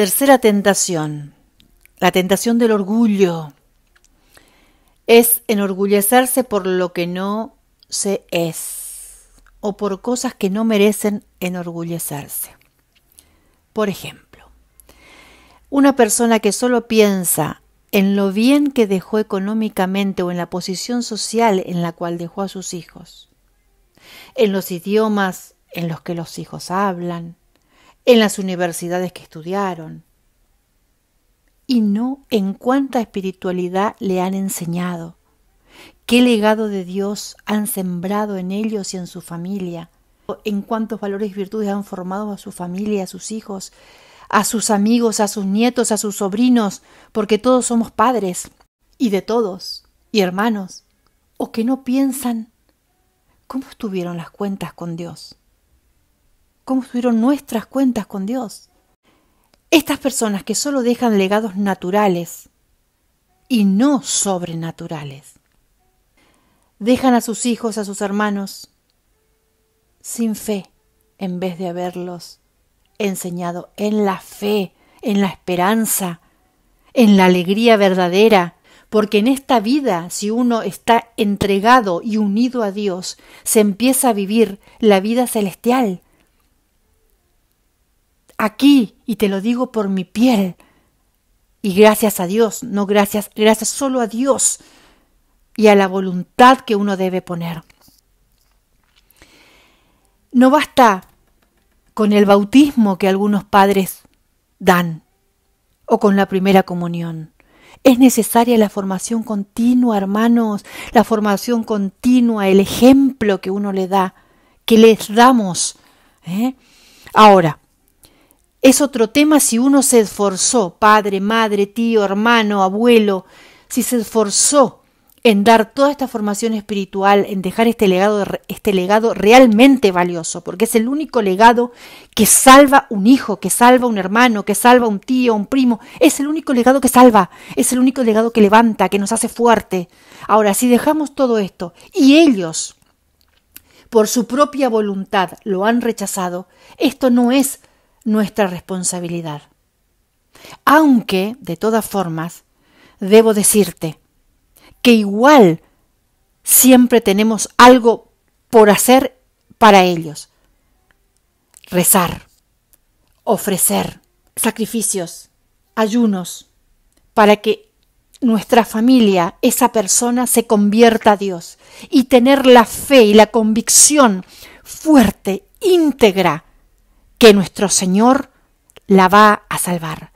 Tercera tentación, la tentación del orgullo, es enorgullecerse por lo que no se es o por cosas que no merecen enorgullecerse. Por ejemplo, una persona que solo piensa en lo bien que dejó económicamente o en la posición social en la cual dejó a sus hijos, en los idiomas en los que los hijos hablan, en las universidades que estudiaron y no en cuánta espiritualidad le han enseñado, qué legado de Dios han sembrado en ellos y en su familia, en cuántos valores y virtudes han formado a su familia, a sus hijos, a sus amigos, a sus nietos, a sus sobrinos, porque todos somos padres y de todos y hermanos, o que no piensan cómo estuvieron las cuentas con Dios cómo estuvieron nuestras cuentas con Dios. Estas personas que solo dejan legados naturales y no sobrenaturales, dejan a sus hijos, a sus hermanos, sin fe, en vez de haberlos enseñado en la fe, en la esperanza, en la alegría verdadera, porque en esta vida, si uno está entregado y unido a Dios, se empieza a vivir la vida celestial, aquí, y te lo digo por mi piel. Y gracias a Dios, no gracias, gracias solo a Dios y a la voluntad que uno debe poner. No basta con el bautismo que algunos padres dan o con la primera comunión. Es necesaria la formación continua, hermanos, la formación continua, el ejemplo que uno le da, que les damos. ¿eh? Ahora, es otro tema si uno se esforzó, padre, madre, tío, hermano, abuelo, si se esforzó en dar toda esta formación espiritual, en dejar este legado, este legado realmente valioso, porque es el único legado que salva un hijo, que salva un hermano, que salva un tío, un primo, es el único legado que salva, es el único legado que levanta, que nos hace fuerte. Ahora, si dejamos todo esto y ellos, por su propia voluntad, lo han rechazado, esto no es nuestra responsabilidad. Aunque, de todas formas, debo decirte que igual siempre tenemos algo por hacer para ellos. Rezar, ofrecer sacrificios, ayunos, para que nuestra familia, esa persona, se convierta a Dios y tener la fe y la convicción fuerte, íntegra, que nuestro Señor la va a salvar.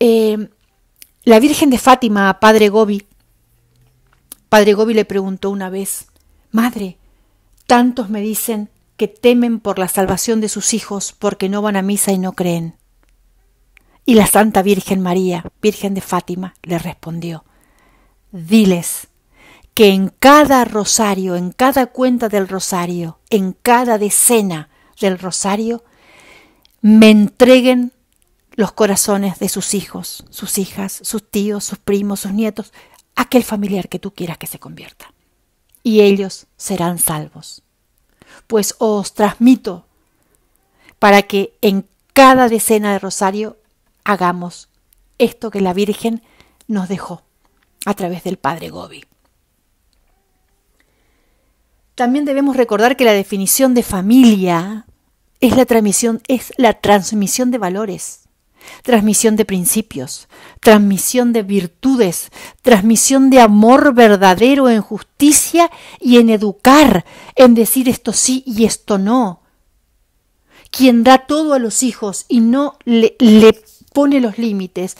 Eh, la Virgen de Fátima a Padre Gobi, Padre Gobi le preguntó una vez, Madre, tantos me dicen que temen por la salvación de sus hijos porque no van a misa y no creen. Y la Santa Virgen María, Virgen de Fátima, le respondió, Diles que en cada rosario, en cada cuenta del rosario, en cada decena, del rosario me entreguen los corazones de sus hijos, sus hijas, sus tíos, sus primos, sus nietos, aquel familiar que tú quieras que se convierta. Y ellos serán salvos. Pues os transmito para que en cada decena de rosario hagamos esto que la Virgen nos dejó a través del Padre Gobi. También debemos recordar que la definición de familia es la transmisión, es la transmisión de valores, transmisión de principios, transmisión de virtudes, transmisión de amor verdadero en justicia y en educar, en decir esto sí y esto no. Quien da todo a los hijos y no le, pone los límites,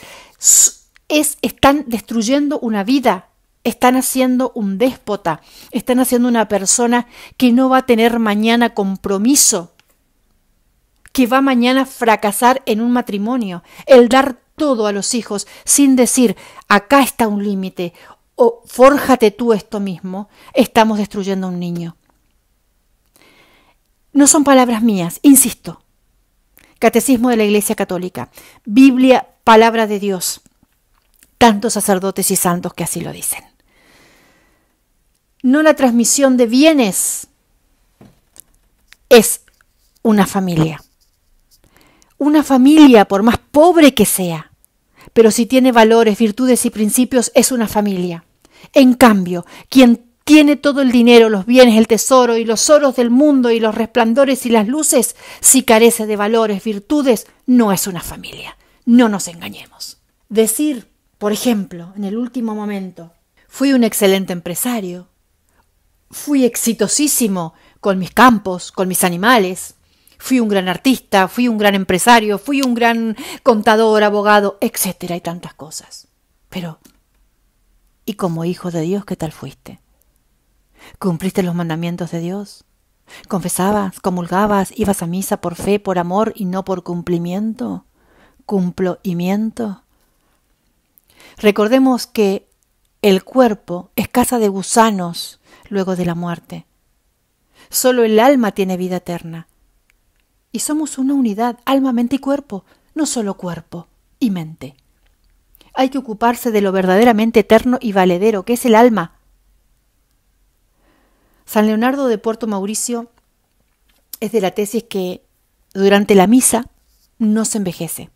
es, están destruyendo una vida, están haciendo un déspota, están haciendo una persona que no va a tener mañana compromiso, que va mañana a fracasar en un matrimonio, el dar todo a los hijos sin decir, acá está un límite, o fórjate tú esto mismo, estamos destruyendo a un niño. No son palabras mías, insisto. Catecismo de la Iglesia Católica, Biblia, palabra de Dios, tantos sacerdotes y santos que así lo dicen no la transmisión de bienes, es una familia. Una familia, por más pobre que sea, pero si tiene valores, virtudes y principios, es una familia. En cambio, quien tiene todo el dinero, los bienes, el tesoro y los oros del mundo y los resplandores y las luces, si carece de valores, virtudes, no es una familia. No nos engañemos. Decir, por ejemplo, en el último momento, fui un excelente empresario, Fui exitosísimo con mis campos, con mis animales. Fui un gran artista, fui un gran empresario, fui un gran contador, abogado, etcétera, y tantas cosas. Pero, ¿y como hijo de Dios qué tal fuiste? ¿Cumpliste los mandamientos de Dios? ¿Confesabas, comulgabas, ibas a misa por fe, por amor y no por cumplimiento? miento? Recordemos que el cuerpo es casa de gusanos luego de la muerte. Solo el alma tiene vida eterna. Y somos una unidad, alma, mente y cuerpo, no solo cuerpo y mente. Hay que ocuparse de lo verdaderamente eterno y valedero, que es el alma. San Leonardo de Puerto Mauricio es de la tesis que durante la misa no se envejece,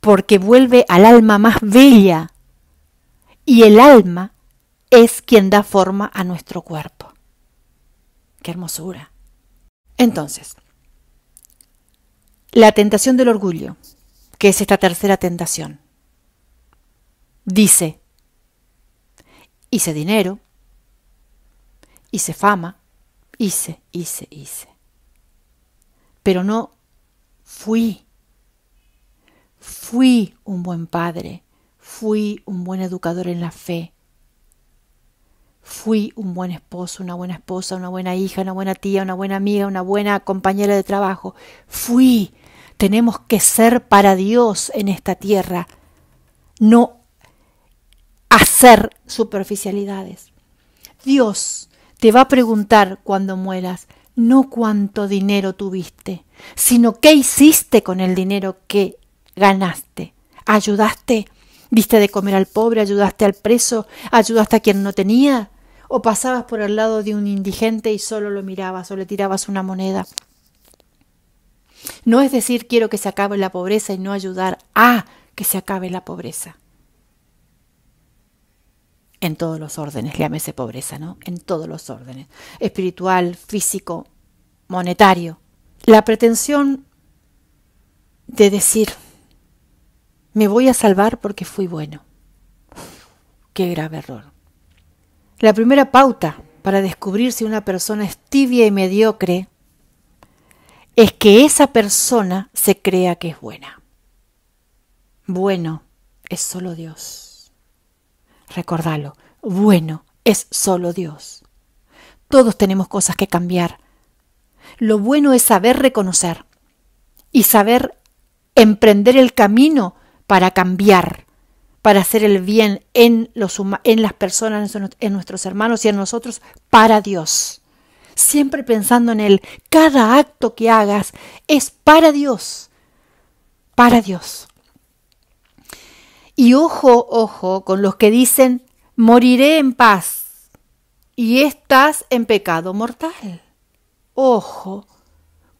porque vuelve al alma más bella y el alma es quien da forma a nuestro cuerpo. Qué hermosura. Entonces, la tentación del orgullo, que es esta tercera tentación, dice, hice dinero, hice fama, hice, hice, hice. Pero no fui. Fui un buen padre, fui un buen educador en la fe, fui un buen esposo, una buena esposa, una buena hija, una buena tía, una buena amiga, una buena compañera de trabajo. Fui. Tenemos que ser para Dios en esta tierra, no hacer superficialidades. Dios te va a preguntar cuando mueras, no cuánto dinero tuviste, sino qué hiciste con el dinero que ganaste. ¿Ayudaste? ¿Diste de comer al pobre? ¿Ayudaste al preso? ¿Ayudaste a quien no tenía? o pasabas por el lado de un indigente y solo lo mirabas o le tirabas una moneda. No es decir quiero que se acabe la pobreza y no ayudar a que se acabe la pobreza. En todos los órdenes, llámese pobreza, ¿no? En todos los órdenes. Espiritual, físico, monetario. La pretensión de decir, me voy a salvar porque fui bueno. Qué grave error. La primera pauta para descubrir si una persona es tibia y mediocre es que esa persona se crea que es buena. Bueno es solo Dios. Recordalo, bueno es solo Dios. Todos tenemos cosas que cambiar. Lo bueno es saber reconocer y saber emprender el camino para cambiar para hacer el bien en, los en las personas, en nuestros hermanos y en nosotros, para Dios. Siempre pensando en Él. Cada acto que hagas es para Dios. Para Dios. Y ojo, ojo con los que dicen, moriré en paz y estás en pecado mortal. Ojo,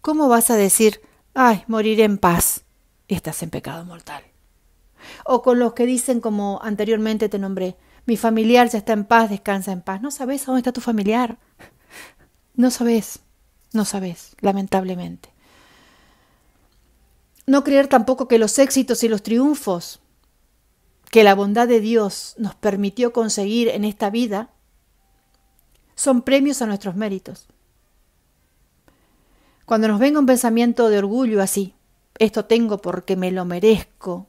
¿cómo vas a decir, ay, moriré en paz y estás en pecado mortal? o con los que dicen como anteriormente te nombré, mi familiar ya está en paz, descansa en paz. No sabes a dónde está tu familiar. No sabes, no sabes, lamentablemente. No creer tampoco que los éxitos y los triunfos que la bondad de Dios nos permitió conseguir en esta vida son premios a nuestros méritos. Cuando nos venga un pensamiento de orgullo así, esto tengo porque me lo merezco,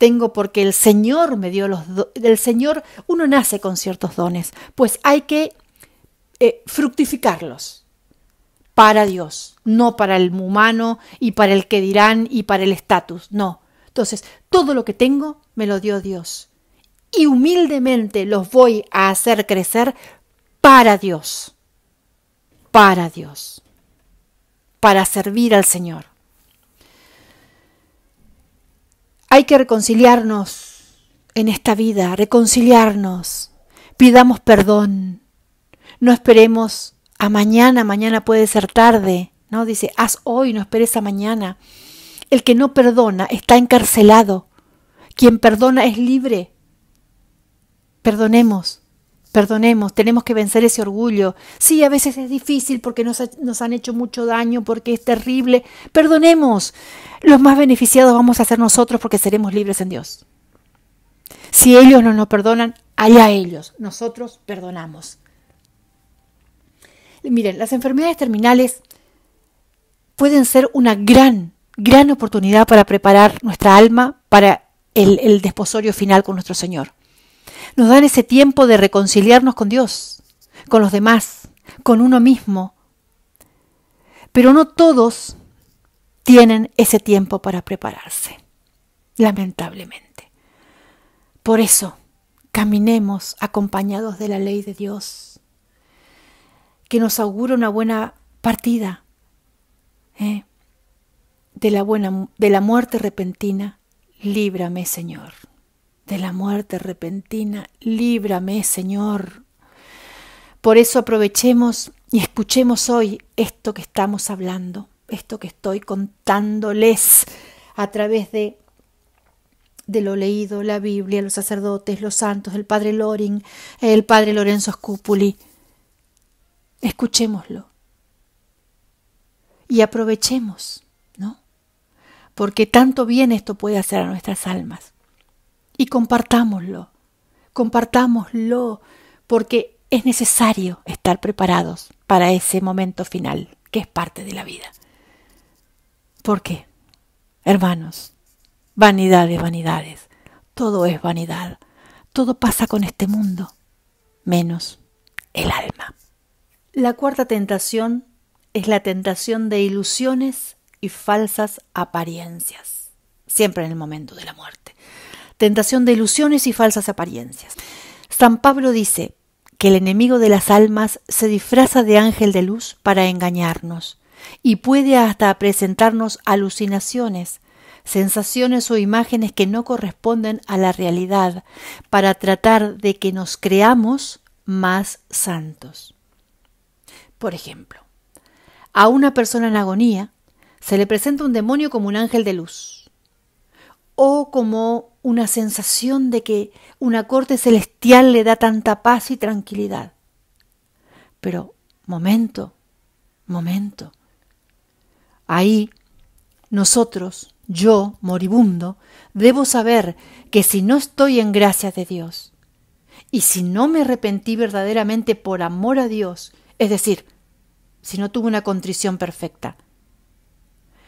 tengo porque el Señor me dio los dones. El Señor, uno nace con ciertos dones, pues hay que eh, fructificarlos para Dios, no para el humano y para el que dirán y para el estatus, no. Entonces, todo lo que tengo me lo dio Dios. Y humildemente los voy a hacer crecer para Dios, para Dios, para servir al Señor. Hay que reconciliarnos en esta vida, reconciliarnos. Pidamos perdón. No esperemos a mañana, mañana puede ser tarde. ¿no? Dice, haz hoy, no esperes a mañana. El que no perdona está encarcelado. Quien perdona es libre. Perdonemos. Perdonemos, tenemos que vencer ese orgullo. Sí, a veces es difícil porque nos, han hecho mucho daño, porque es terrible. Perdonemos. Los más beneficiados vamos a ser nosotros porque seremos libres en Dios. Si ellos no nos perdonan, allá ellos. Nosotros perdonamos. miren, las enfermedades terminales pueden ser una gran, gran oportunidad para preparar nuestra alma para el desposorio final con nuestro Señor. Nos dan ese tiempo de reconciliarnos con Dios, con los demás, con uno mismo. Pero no todos tienen ese tiempo para prepararse, lamentablemente. Por eso, caminemos acompañados de la ley de Dios, que nos augura una buena partida ¿eh? de, la buena, de la muerte repentina. Líbrame, Señor de la muerte repentina, líbrame, Señor. Por eso aprovechemos y escuchemos hoy esto que estamos hablando, esto que estoy contándoles a través de de lo leído, la Biblia, los sacerdotes, los santos, el padre Loring, el padre Lorenzo Scupuli. Escuchémoslo y aprovechemos, ¿no? Porque tanto bien esto puede hacer a nuestras almas y compartámoslo. Compartámoslo porque es necesario estar preparados para ese momento final que es parte de la vida. ¿Por qué? Hermanos, vanidades, vanidades. Todo es vanidad. Todo pasa con este mundo, menos el alma. La cuarta tentación es la tentación de ilusiones y falsas apariencias, siempre en el momento de la muerte tentación de ilusiones y falsas apariencias. San Pablo dice que el enemigo de las almas se disfraza de ángel de luz para engañarnos y puede hasta presentarnos alucinaciones, sensaciones o imágenes que no corresponden a la realidad para tratar de que nos creamos más santos. Por ejemplo, a una persona en agonía se le presenta un demonio como un ángel de luz o como una sensación de que una corte celestial le da tanta paz y tranquilidad. Pero, momento, momento. Ahí, nosotros, yo, moribundo, debo saber que si no estoy en gracia de Dios, y si no me arrepentí verdaderamente por amor a Dios, es decir, si no tuve una contrición perfecta,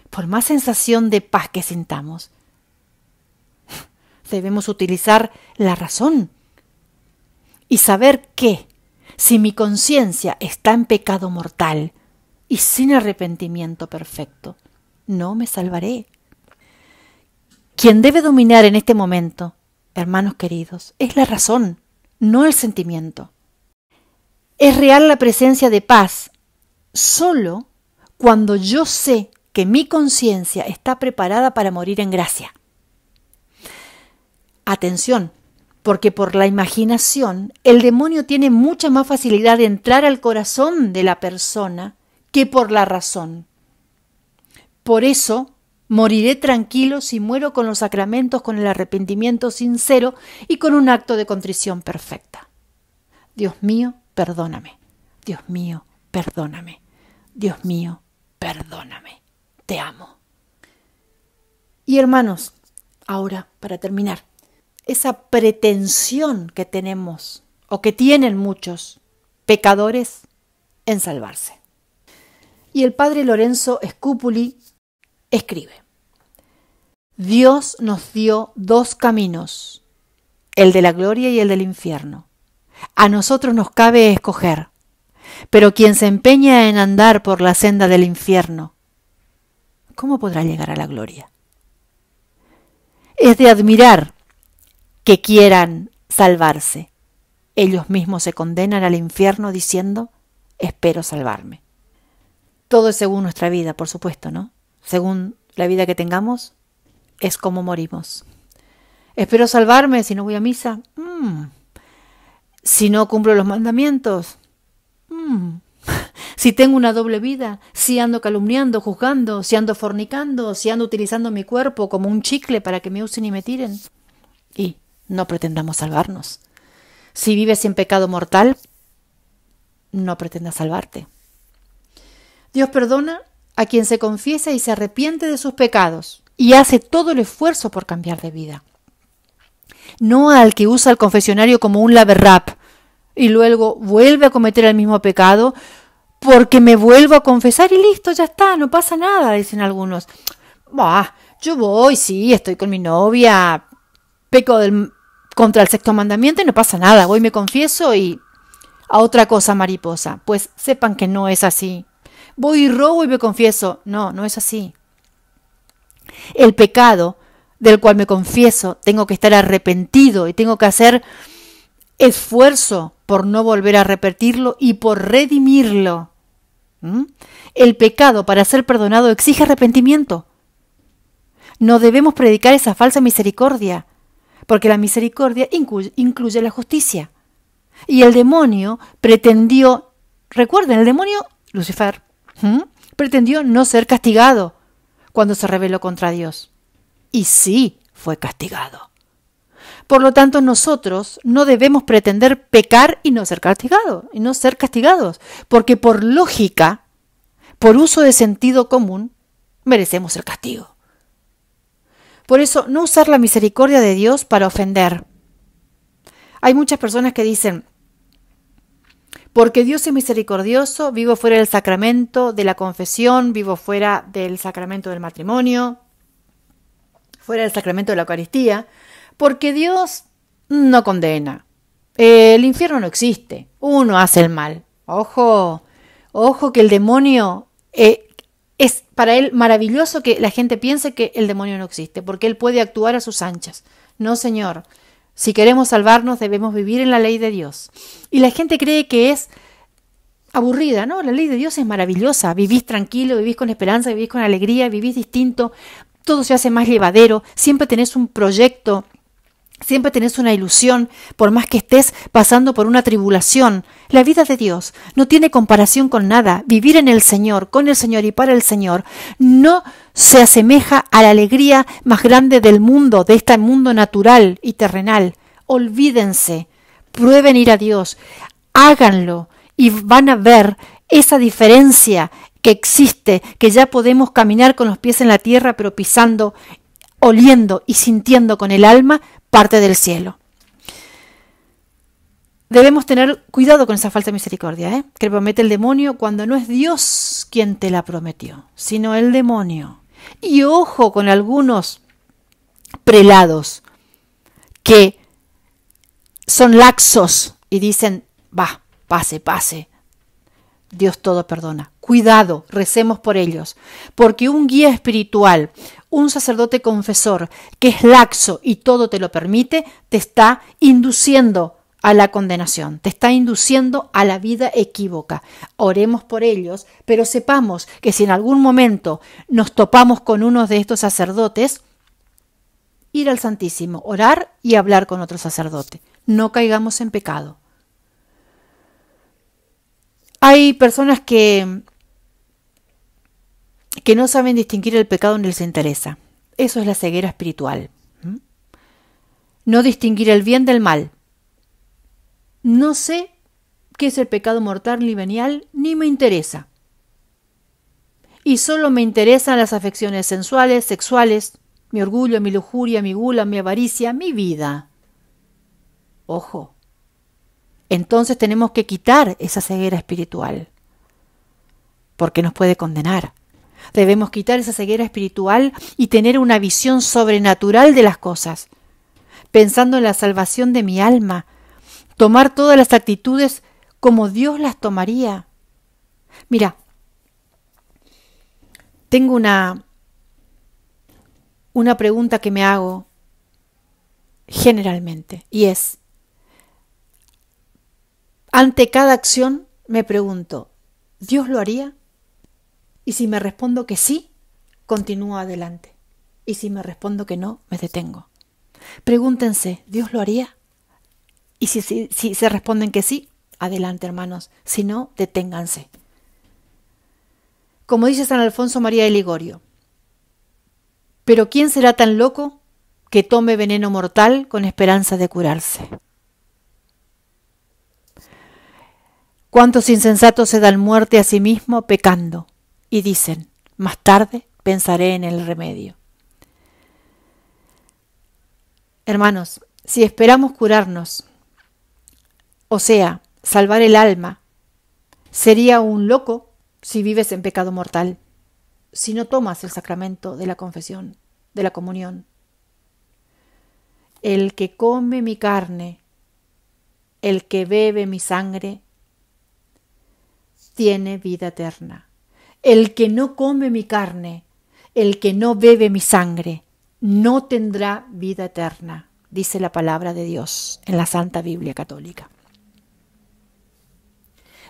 por más sensación de paz que sintamos, debemos utilizar la razón y saber que si mi conciencia está en pecado mortal y sin arrepentimiento perfecto, no me salvaré. Quien debe dominar en este momento, hermanos queridos, es la razón, no el sentimiento. Es real la presencia de paz solo cuando yo sé que mi conciencia está preparada para morir en gracia. Atención, porque por la imaginación el demonio tiene mucha más facilidad de entrar al corazón de la persona que por la razón. Por eso, moriré tranquilo si muero con los sacramentos, con el arrepentimiento sincero y con un acto de contrición perfecta. Dios mío, perdóname. Dios mío, perdóname. Dios mío, perdóname. Te amo. Y hermanos, ahora, para terminar, esa pretensión que tenemos o que tienen muchos pecadores en salvarse. Y el padre Lorenzo Scupuli escribe, Dios nos dio dos caminos, el de la gloria y el del infierno. A nosotros nos cabe escoger, pero quien se empeña en andar por la senda del infierno, ¿cómo podrá llegar a la gloria? Es de admirar que quieran salvarse. Ellos mismos se condenan al infierno diciendo, espero salvarme. Todo es según nuestra vida, por supuesto, ¿no? Según la vida que tengamos, es como morimos. Espero salvarme si no voy a misa. Mm. Si no cumplo los mandamientos. Mm. si tengo una doble vida. Si ando calumniando, juzgando. Si ando fornicando. Si ando utilizando mi cuerpo como un chicle para que me usen y me tiren. Y no pretendamos salvarnos. Si vives en pecado mortal, no pretendas salvarte. Dios perdona a quien se confiesa y se arrepiente de sus pecados y hace todo el esfuerzo por cambiar de vida. No al que usa el confesionario como un laberrap y luego vuelve a cometer el mismo pecado porque me vuelvo a confesar y listo, ya está, no pasa nada, dicen algunos. Bah, yo voy, sí, estoy con mi novia, peco del contra el sexto mandamiento y no pasa nada, voy, me confieso y a otra cosa mariposa. Pues sepan que no es así. Voy y robo y me confieso. No, no es así. El pecado del cual me confieso, tengo que estar arrepentido y tengo que hacer esfuerzo por no volver a repetirlo y por redimirlo. ¿Mm? El pecado para ser perdonado exige arrepentimiento. No debemos predicar esa falsa misericordia porque la misericordia incluye, la justicia. Y el demonio pretendió, recuerden, el demonio, Lucifer, pretendió no ser castigado cuando se rebeló contra Dios. Y sí fue castigado. Por lo tanto, nosotros no debemos pretender pecar y no ser castigados, y no ser castigados, porque por lógica, por uso de sentido común, merecemos el castigo. Por eso, no usar la misericordia de Dios para ofender. Hay muchas personas que dicen, porque Dios es misericordioso, vivo fuera del sacramento de la confesión, vivo fuera del sacramento del matrimonio, fuera del sacramento de la Eucaristía, porque Dios no condena. El infierno no existe, uno hace el mal. Ojo, ojo que el demonio eh, es para él maravilloso que la gente piense que el demonio no existe, porque él puede actuar a sus anchas. No, señor. Si queremos salvarnos debemos vivir en la ley de Dios. Y la gente cree que es aburrida, ¿no? La ley de Dios es maravillosa. Vivís tranquilo, vivís con esperanza, vivís con alegría, vivís distinto. Todo se hace más llevadero. Siempre tenés un proyecto Siempre tenés una ilusión, por más que estés pasando por una tribulación. La vida de Dios no tiene comparación con nada. Vivir en el Señor, con el Señor y para el Señor, no se asemeja a la alegría más grande del mundo, de este mundo natural y terrenal. Olvídense, prueben ir a Dios, háganlo y van a ver esa diferencia que existe, que ya podemos caminar con los pies en la tierra, pero pisando oliendo y sintiendo con el alma parte del cielo. Debemos tener cuidado con esa falta de misericordia ¿eh? que promete el demonio cuando no es Dios quien te la prometió, sino el demonio. Y ojo con algunos prelados que son laxos y dicen, va, pase, pase, Dios todo perdona. Cuidado, recemos por ellos, porque un guía espiritual, un sacerdote confesor que es laxo y todo te lo permite, te está induciendo a la condenación, te está induciendo a la vida equívoca. Oremos por ellos, pero sepamos que si en algún momento nos topamos con uno de estos sacerdotes, ir al Santísimo, orar y hablar con otro sacerdote. No caigamos en pecado. Hay personas que, que no saben distinguir el pecado ni les interesa. Eso es la ceguera espiritual. No distinguir el bien del mal. No sé qué es el pecado mortal ni venial, ni me interesa. Y solo me interesan las afecciones sensuales, sexuales, mi orgullo, mi lujuria, mi gula, mi avaricia, mi vida. Ojo, entonces tenemos que quitar esa ceguera espiritual, porque nos puede condenar. Debemos quitar esa ceguera espiritual y tener una visión sobrenatural de las cosas, pensando en la salvación de mi alma, tomar todas las actitudes como Dios las tomaría. Mira, tengo una una pregunta que me hago generalmente y es ante cada acción me pregunto, ¿Dios lo haría? Y si me respondo que sí, continúo adelante. Y si me respondo que no, me detengo. Pregúntense, ¿Dios lo haría? Y si, se responden que sí, adelante hermanos, si no, deténganse. Como dice San Alfonso María de Ligorio, pero ¿quién será tan loco que tome veneno mortal con esperanza de curarse? ¿Cuántos insensatos se dan muerte a sí mismo pecando? Y dicen, más tarde pensaré en el remedio. Hermanos, si esperamos curarnos, o sea, salvar el alma, sería un loco si vives en pecado mortal, si no tomas el sacramento de la confesión, de la comunión. El que come mi carne, el que bebe mi sangre, tiene vida eterna. El que no come mi carne, el que no bebe mi sangre, no tendrá vida eterna, dice la palabra de Dios en la Santa Biblia Católica.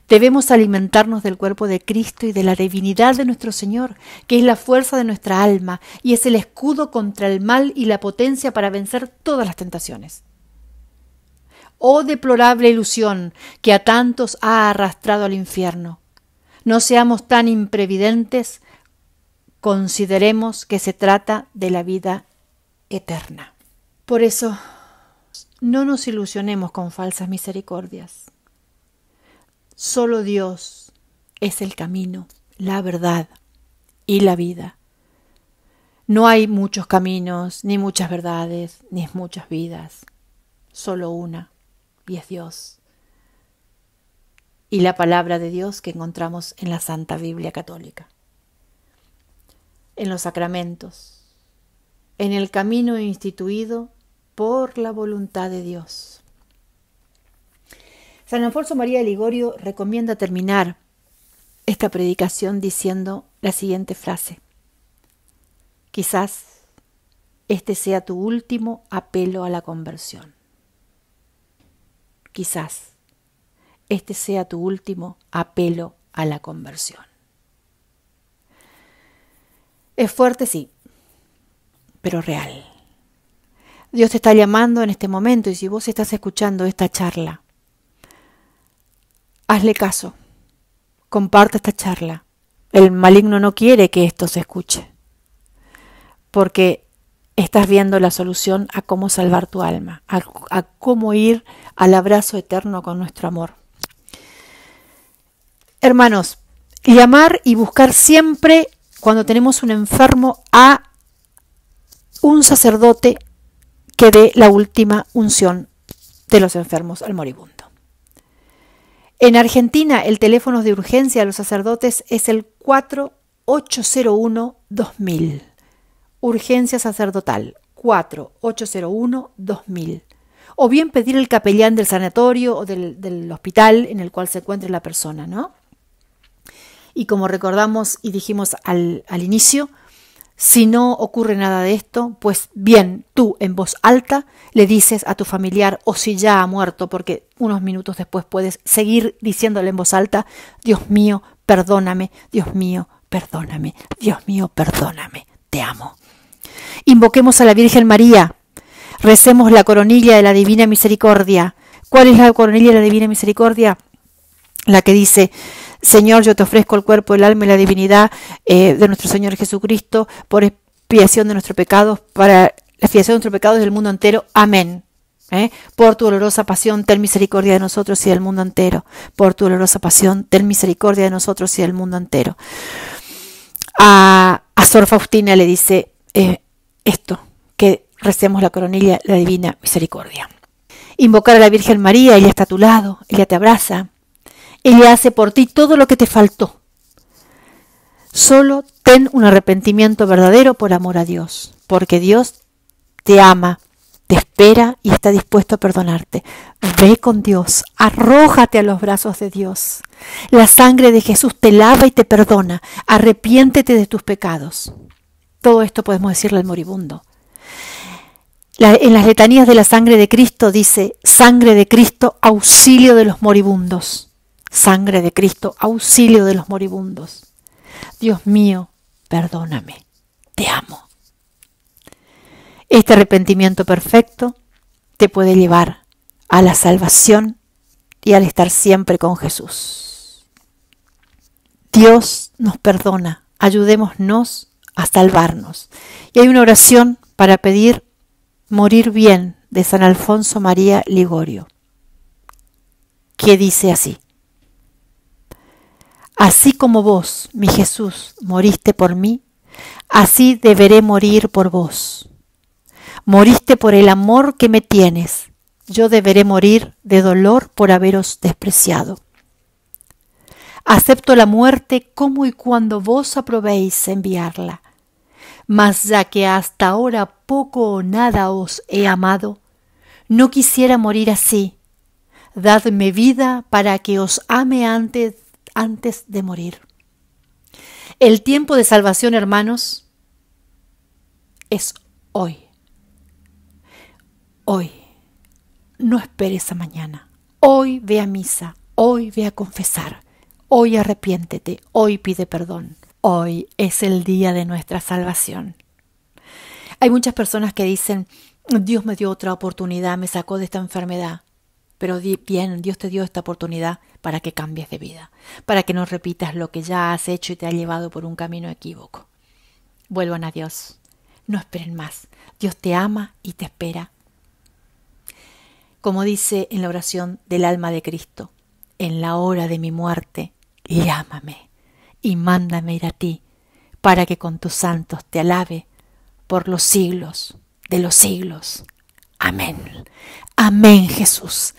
Debemos alimentarnos del cuerpo de Cristo y de la divinidad de nuestro Señor, que es la fuerza de nuestra alma y es el escudo contra el mal y la potencia para vencer todas las tentaciones oh deplorable ilusión que a tantos ha arrastrado al infierno. No seamos tan imprevidentes, consideremos que se trata de la vida eterna. Por eso, no nos ilusionemos con falsas misericordias. Solo Dios es el camino, la verdad y la vida. No hay muchos caminos, ni muchas verdades, ni muchas vidas, solo una y es Dios. Y la palabra de Dios que encontramos en la Santa Biblia Católica, en los sacramentos, en el camino instituido por la voluntad de Dios. San Alfonso María de Ligorio recomienda terminar esta predicación diciendo la siguiente frase. Quizás este sea tu último apelo a la conversión. Quizás este sea tu último apelo a la conversión. Es fuerte, sí, pero real. Dios te está llamando en este momento y si vos estás escuchando esta charla, hazle caso, comparte esta charla. El maligno no quiere que esto se escuche, porque estás viendo la solución a cómo salvar tu alma, a, cómo ir al abrazo eterno con nuestro amor. Hermanos, llamar y buscar siempre, cuando tenemos un enfermo, a un sacerdote que dé la última unción de los enfermos al moribundo. En Argentina, el teléfono de urgencia a los sacerdotes es el 4801 2000. Urgencia sacerdotal 4801-2000. O bien pedir el capellán del sanatorio o del, hospital en el cual se encuentre la persona, ¿no? Y como recordamos y dijimos al, inicio, si no ocurre nada de esto, pues bien, tú en voz alta le dices a tu familiar o si ya ha muerto, porque unos minutos después puedes seguir diciéndole en voz alta, Dios mío, perdóname, Dios mío, perdóname, Dios mío, perdóname, te amo. Invoquemos a la Virgen María. Recemos la coronilla de la Divina Misericordia. ¿Cuál es la coronilla de la Divina Misericordia? La que dice, Señor, yo te ofrezco el cuerpo, el alma y la divinidad eh, de nuestro Señor Jesucristo por expiación de nuestros pecados, para la expiación de nuestros pecados del mundo entero. Amén. ¿Eh? Por tu dolorosa pasión, ten misericordia de nosotros y del mundo entero. Por tu dolorosa pasión, ten misericordia de nosotros y del mundo entero. A, a Sor Faustina le dice, eh, esto, que recemos la coronilla, la divina misericordia. Invocar a la Virgen María, ella está a tu lado, ella te abraza, ella hace por ti todo lo que te faltó. Solo ten un arrepentimiento verdadero por amor a Dios, porque Dios te ama, te espera y está dispuesto a perdonarte. Ve con Dios, arrójate a los brazos de Dios. La sangre de Jesús te lava y te perdona. Arrepiéntete de tus pecados. Todo esto podemos decirle al moribundo. en las letanías de la sangre de Cristo dice, sangre de Cristo, auxilio de los moribundos. Sangre de Cristo, auxilio de los moribundos. Dios mío, perdóname, te amo. Este arrepentimiento perfecto te puede llevar a la salvación y al estar siempre con Jesús. Dios nos perdona, ayudémonos a salvarnos. Y hay una oración para pedir morir bien de San Alfonso María Ligorio, que dice así. Así como vos, mi Jesús, moriste por mí, así deberé morir por vos. Moriste por el amor que me tienes, yo deberé morir de dolor por haberos despreciado. Acepto la muerte como y cuando vos aprobéis enviarla. Mas ya que hasta ahora poco o nada os he amado, no quisiera morir así. Dadme vida para que os ame antes, antes de morir. El tiempo de salvación, hermanos, es hoy. Hoy. No esperes a mañana. Hoy ve a misa. Hoy ve a confesar. Hoy arrepiéntete, hoy pide perdón. Hoy es el día de nuestra salvación. Hay muchas personas que dicen, Dios me dio otra oportunidad, me sacó de esta enfermedad. Pero bien, Dios te dio esta oportunidad para que cambies de vida, para que no repitas lo que ya has hecho y te ha llevado por un camino equívoco. Vuelvan a Dios. No esperen más. Dios te ama y te espera. Como dice en la oración del alma de Cristo, en la hora de mi muerte, Llámame y mándame ir a ti, para que con tus santos te alabe por los siglos de los siglos. Amén. Amén Jesús.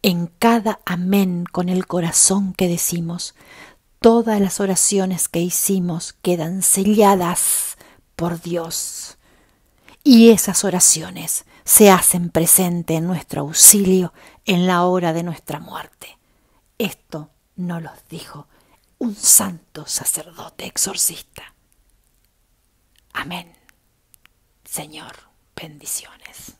En cada amén con el corazón que decimos, todas las oraciones que hicimos quedan selladas por Dios. Y esas oraciones se hacen presente en nuestro auxilio en la hora de nuestra muerte. Esto no los dijo un santo sacerdote exorcista. Amén. Señor, bendiciones.